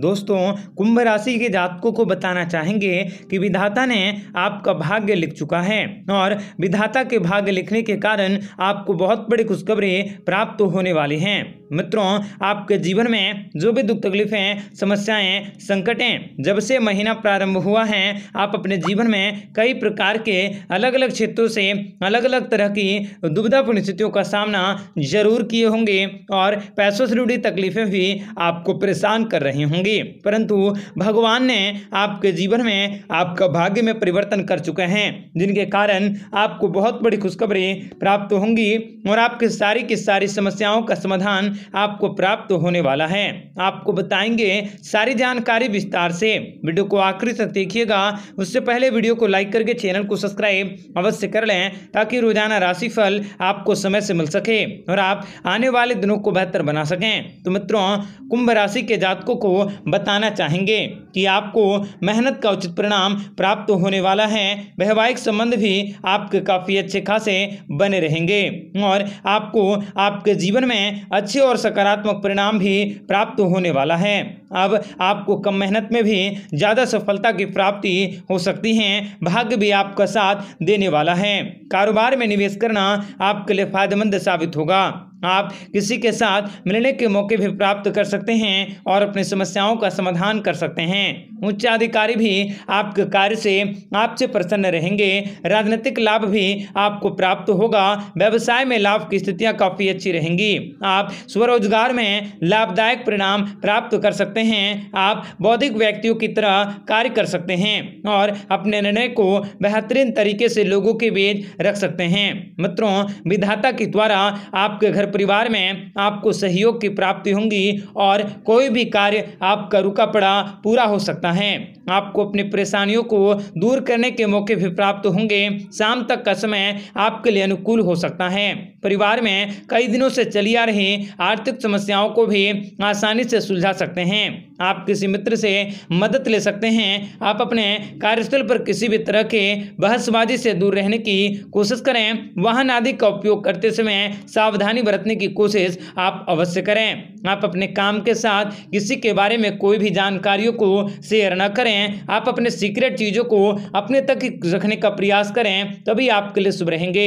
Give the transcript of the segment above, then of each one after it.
दोस्तों कुंभ राशि के जातकों को बताना चाहेंगे कि विधाता ने आपका भाग्य लिख चुका है और विधाता के भाग्य लिखने के कारण आपको बहुत बड़ी खुशखबरी प्राप्त होने वाली हैं मित्रों आपके जीवन में जो भी दुख तकलीफें समस्याएं संकटें जब से महीना प्रारंभ हुआ है आप अपने जीवन में कई प्रकार के अलग अलग क्षेत्रों से अलग अलग तरह की दुविधापूर्ण स्थितियों का सामना जरूर किए होंगे और पैसों से जुड़ी तकलीफें भी आपको परेशान कर रही होंगी होंगी परंतु भगवान ने आपके जीवन में आपका भाग्य में परिवर्तन कर चुके हैं जिनके कारण आपको बहुत बड़ी खुशखबरी प्राप्त होंगी और आपके सारी की सारी समस्याओं का समाधान आपको प्राप्त होने वाला है आपको बताएंगे सारी जानकारी विस्तार से वीडियो को आखिरी तक देखिएगा उससे पहले वीडियो को लाइक करके चैनल को सब्सक्राइब अवश्य कर लें ताकि रोजाना राशिफल आपको समय से मिल सके और आप आने वाले दिनों को बेहतर बना सकें तो मित्रों कुंभ राशि के जातकों को बताना चाहेंगे कि आपको मेहनत का उचित परिणाम प्राप्त होने वाला है वैवाहिक संबंध भी आपके काफ़ी अच्छे खासे बने रहेंगे और आपको आपके जीवन में अच्छे और सकारात्मक परिणाम भी प्राप्त होने वाला है अब आपको कम मेहनत में भी ज़्यादा सफलता की प्राप्ति हो सकती है भाग्य भी आपका साथ देने वाला है कारोबार में निवेश करना आपके लिए फायदेमंद साबित होगा आप किसी के साथ मिलने के मौके भी प्राप्त कर सकते हैं और अपनी समस्याओं का समाधान कर सकते हैं उच्च अधिकारी भी आपके कार्य से आपसे प्रसन्न रहेंगे राजनीतिक लाभ भी आपको प्राप्त होगा व्यवसाय में लाभ की स्थितियां काफ़ी अच्छी रहेंगी आप स्वरोजगार में लाभदायक परिणाम प्राप्त कर सकते हैं आप बौद्धिक व्यक्तियों की तरह कार्य कर सकते हैं और अपने निर्णय को बेहतरीन तरीके से लोगों के बीच रख सकते हैं मित्रों विधाता के द्वारा आपके घर परिवार में आपको सहयोग की प्राप्ति होंगी और कोई भी कार्य आपका रुका पड़ा पूरा हो सकता है है आपको अपनी परेशानियों को दूर करने के मौके भी प्राप्त होंगे शाम तक का समय आपके लिए अनुकूल हो सकता है परिवार में कई दिनों से चली आ रही आर्थिक समस्याओं को भी आसानी से सुलझा सकते हैं आप किसी मित्र से मदद ले सकते हैं आप अपने कार्यस्थल पर किसी भी तरह के बहसबाजी से दूर रहने की कोशिश करें वाहन आदि का उपयोग करते समय सावधानी बरतने की कोशिश आप अवश्य करें आप अपने काम के साथ किसी के बारे में कोई भी जानकारियों को शेयर न करें करें आप अपने सीक्रेट चीज़ों को अपने तक रखने का प्रयास करें तभी आपके लिए शुभ रहेंगे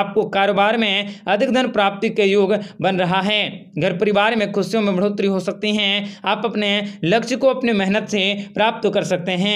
आपको कारोबार में अधिक धन प्राप्ति के योग बन रहा है घर परिवार में खुशियों में बढ़ोतरी हो सकती है आप अपने लक्ष्य को अपने मेहनत से प्राप्त कर सकते हैं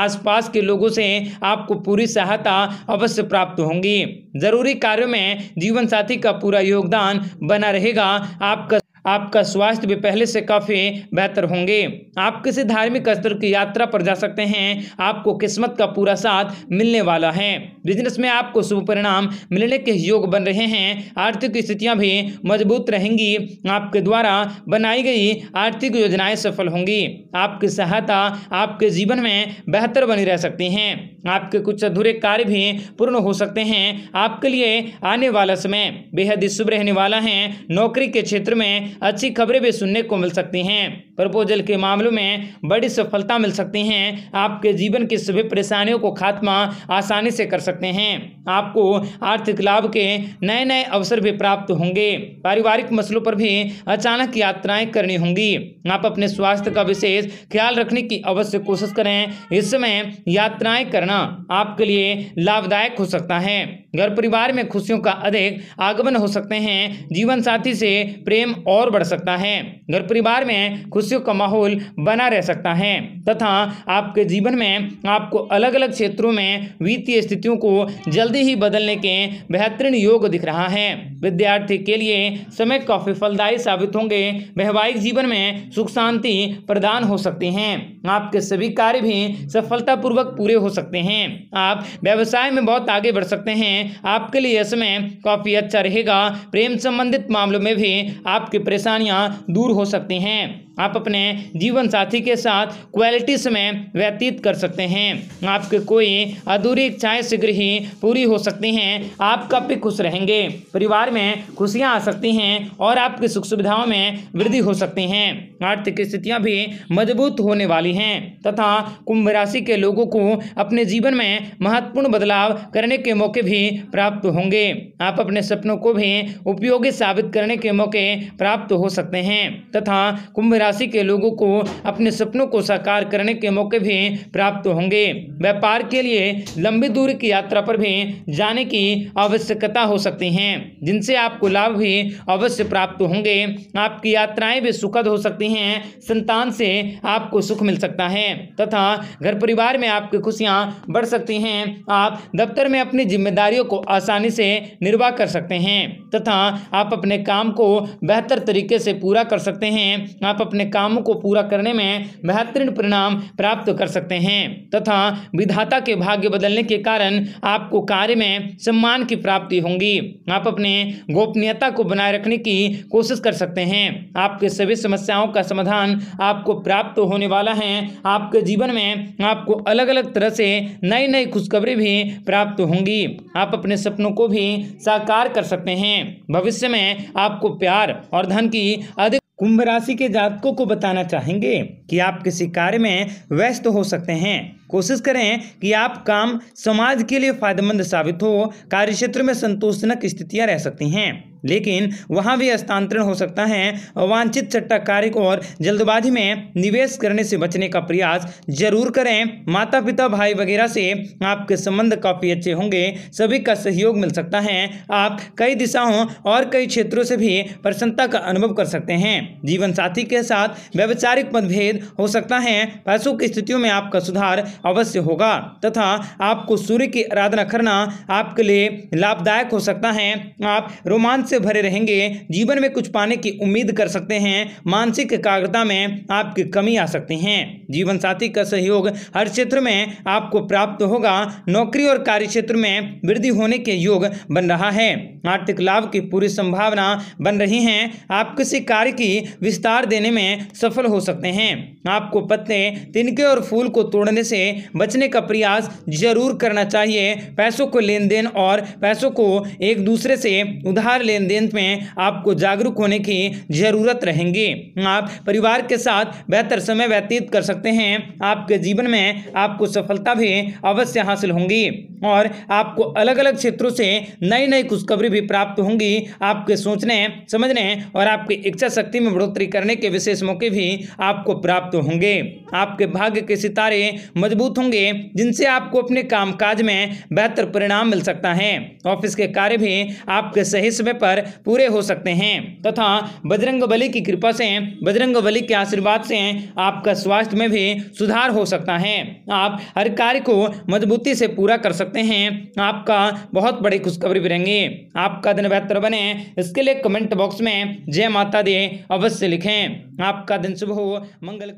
आसपास के लोगों से आपको पूरी सहायता अवश्य प्राप्त होंगी जरूरी कार्यों में जीवन साथी का पूरा योगदान बना रहेगा आपका आपका स्वास्थ्य भी पहले से काफ़ी बेहतर होंगे आप किसी धार्मिक स्तर की यात्रा पर जा सकते हैं आपको किस्मत का पूरा साथ मिलने वाला है बिजनेस में आपको शुभ परिणाम मिलने के योग बन रहे हैं आर्थिक स्थितियां भी मजबूत रहेंगी आपके द्वारा बनाई गई आर्थिक योजनाएं सफल होंगी आपकी सहायता आपके जीवन में बेहतर बनी रह सकती हैं आपके कुछ अधूरे कार्य भी पूर्ण हो सकते हैं आपके लिए आने वाला समय बेहद शुभ रहने वाला है नौकरी के क्षेत्र में अच्छी खबरें भी सुनने को मिल सकती हैं प्रपोजल के मामलों में बड़ी सफलता मिल सकती है आपके जीवन की सभी परेशानियों को खात्मा आसानी से कर सकते हैं आपको आर्थिक लाभ के नए नए अवसर भी प्राप्त होंगे पारिवारिक मसलों पर भी अचानक यात्राएं करनी होंगी आप अपने स्वास्थ्य का विशेष ख्याल रखने की अवश्य कोशिश करें इस समय यात्राएं करना आपके लिए लाभदायक हो सकता है घर परिवार में खुशियों का अधिक आगमन हो सकते हैं जीवन साथी से प्रेम और बढ़ सकता है घर परिवार में खुशियों का माहौल बना रह सकता है तथा आपके जीवन में आपको अलग अलग क्षेत्रों में वित्तीय स्थितियों को जल्दी ही बदलने के बेहतरीन योग दिख रहा है विद्यार्थी के लिए समय काफ़ी फलदायी साबित होंगे वैवाहिक जीवन में सुख शांति प्रदान हो सकती हैं आपके सभी कार्य भी सफलतापूर्वक पूरे हो सकते हैं आप व्यवसाय में बहुत आगे बढ़ सकते हैं आपके लिए यह समय काफ़ी अच्छा रहेगा प्रेम संबंधित मामलों में भी आपकी परेशानियां दूर हो सकती हैं आप आप अपने जीवन साथी के साथ क्वालिटी समय व्यतीत कर सकते हैं आपके कोई अधूरी इच्छाएं शीघ्र ही पूरी हो सकती हैं आप कब भी खुश रहेंगे परिवार में खुशियां आ सकती हैं और आपकी सुख सुविधाओं में वृद्धि हो सकती हैं आर्थिक स्थितियाँ भी मजबूत होने वाली हैं तथा कुंभ राशि के लोगों को अपने जीवन में महत्वपूर्ण बदलाव करने के मौके भी प्राप्त होंगे आप अपने सपनों को भी उपयोगी साबित करने के मौके प्राप्त हो सकते हैं तथा कुंभ राशि राशि के लोगों को अपने सपनों को साकार करने के मौके भी प्राप्त होंगे व्यापार के लिए लंबी दूरी की यात्रा पर भी जाने की आवश्यकता हो सकती है जिनसे आपको लाभ भी अवश्य प्राप्त होंगे आपकी यात्राएं भी सुखद हो सकती हैं संतान से आपको सुख मिल सकता है तथा घर परिवार में आपकी खुशियाँ बढ़ सकती हैं आप दफ्तर में अपनी जिम्मेदारियों को आसानी से निर्वाह कर सकते हैं तथा आप अपने काम को बेहतर तरीके से पूरा कर सकते हैं आप अपने कामों को पूरा करने में बेहतरीन परिणाम प्राप्त कर सकते हैं तथा विधाता के भाग्य बदलने के कारण आपको कार्य में सम्मान की प्राप्ति होगी आप अपने गोपनीयता को बनाए रखने की कोशिश कर सकते हैं आपके सभी समस्याओं का समाधान आपको प्राप्त होने वाला है आपके जीवन में आपको अलग अलग तरह से नई नई खुशखबरी भी प्राप्त होंगी आप अपने सपनों को भी साकार कर सकते हैं भविष्य में आपको प्यार और धन की अधिक कुंभ राशि के जातकों को बताना चाहेंगे कि आप किसी कार्य में व्यस्त हो सकते हैं कोशिश करें कि आप काम समाज के लिए फायदेमंद साबित हो कार्यक्षेत्र में संतोषजनक स्थितियां रह सकती हैं लेकिन वहां भी हस्तांतरण हो सकता है अवांछित चट्टा कार्य और जल्दबाजी में निवेश करने से बचने का प्रयास जरूर करें माता पिता भाई वगैरह से आपके संबंध काफ़ी अच्छे होंगे सभी का सहयोग मिल सकता है आप कई दिशाओं और कई क्षेत्रों से भी प्रसन्नता का अनुभव कर सकते हैं जीवन साथी के साथ व्यवचारिक मतभेद हो सकता है पैसों की स्थितियों में आपका सुधार अवश्य होगा तथा आपको सूर्य की आराधना करना आपके लिए लाभदायक हो सकता है आप रोमांच से भरे रहेंगे जीवन में कुछ पाने की उम्मीद कर सकते हैं मानसिक एकाग्रता में आपकी कमी आ सकती है जीवन साथी का सहयोग हर क्षेत्र में आपको प्राप्त होगा नौकरी और कार्य क्षेत्र में वृद्धि होने के योग बन रहा है आर्थिक लाभ की पूरी संभावना बन रही है आप किसी कार्य की विस्तार देने में सफल हो सकते हैं आपको पत्ते तिनके और फूल को तोड़ने से बचने का प्रयास जरूर करना चाहिए पैसों को लेन देन और पैसों को एक दूसरे से उधार लेन देन में आपको जागरूक होने की ज़रूरत रहेंगी आप परिवार के साथ बेहतर समय व्यतीत कर सकते हैं आपके जीवन में आपको सफलता भी अवश्य हासिल होंगी और आपको अलग अलग क्षेत्रों से नई नई खुशखबरी भी प्राप्त होंगी आपके सोचने समझने और आपकी इच्छा शक्ति में बढ़ोतरी करने के विशेष मौके भी आपको प्राप्त होंगे आपके भाग्य के सितारे मजबूत मजबूत होंगे जिनसे आपको अपने कामकाज में बेहतर परिणाम मिल सकता है ऑफिस के कार्य भी आपके सही समय पर पूरे हो सकते हैं तथा बजरंग बली की कृपा से बजरंग बली के आशीर्वाद से आपका स्वास्थ्य में भी सुधार हो सकता है आप हर कार्य को मजबूती से पूरा कर सकते हैं आपका बहुत बड़ी खुशखबरी भी रहेंगी आपका दिन बेहतर बने इसके लिए कमेंट बॉक्स में जय माता दे अवश्य लिखें आपका दिन शुभ हो मंगल